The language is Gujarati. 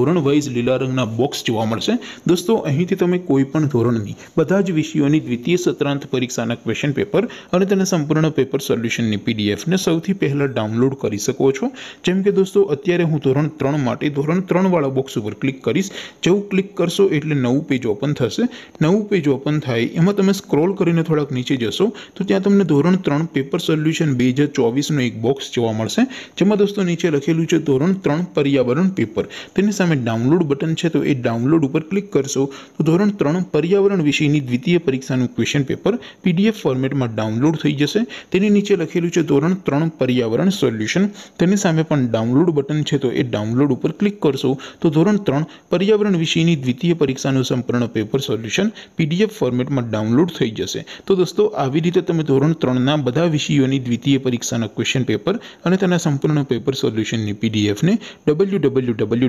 ધોરણ वाइज લીલા રંગના બોક્સ જોવા મળશે દોસ્તો અહીંથી તમે કોઈ પણ ધોરણની બધા જ વિષયોની દ્વિતીય સત્રાંત પરીક્ષાના ક્વેશ્ચન પેપર અને તેના સંપૂર્ણ પેપર સોલ્યુશન ની પીડીએફ ને સૌથી પહેલા ડાઉનલોડ કરી શકો છો જેમ કે દોસ્તો અત્યારે હું ધોરણ 3 માંટે ધોરણ 3 વાળો બોક્સ ઉપર ક્લિક કરિસ જેઉ ક્લિક કરશો એટલે નવું પેજ ઓપન થશે નવું પેજ ઓપન થાય એમાં તમે સ્ક્રોલ કરીને થોડક નીચે જશો તો ત્યાં તમને ધોરણ 3 પેપર સોલ્યુશન 2024 નો એક બોક્સ જોવા મળશે જેમાં દોસ્તો નીચે લખેલું છે ધોરણ 3 પર્યાવરણ પેપર તેની મે ડાઉનલોડ બટન છે તો એ ડાઉનલોડ ઉપર ક્લિક કરશો તો ધોરણ 3 પર્યાવરણ વિષયની દ્વિતીય પરીક્ષાનું ક્વેશ્ચન પેપર પીડીએફ ફોર્મેટમાં ડાઉનલોડ થઈ જશે તેની નીચે લખેલું છે ધોરણ 3 પર્યાવરણ સોલ્યુશન તેની સામે પણ ડાઉનલોડ બટન છે તો એ ડાઉનલોડ ઉપર ક્લિક કરશો તો ધોરણ 3 પર્યાવરણ વિષયની દ્વિતીય પરીક્ષાનું સંપૂર્ણ પેપર સોલ્યુશન પીડીએફ ફોર્મેટમાં ડાઉનલોડ થઈ જશે તો દોસ્તો આવી રીતે તમે ધોરણ 3 ના બધા વિષયોની દ્વિતીય પરીક્ષાના ક્વેશ્ચન પેપર અને તેના સંપૂર્ણ પેપર સોલ્યુશનની પીડીએફ ને www.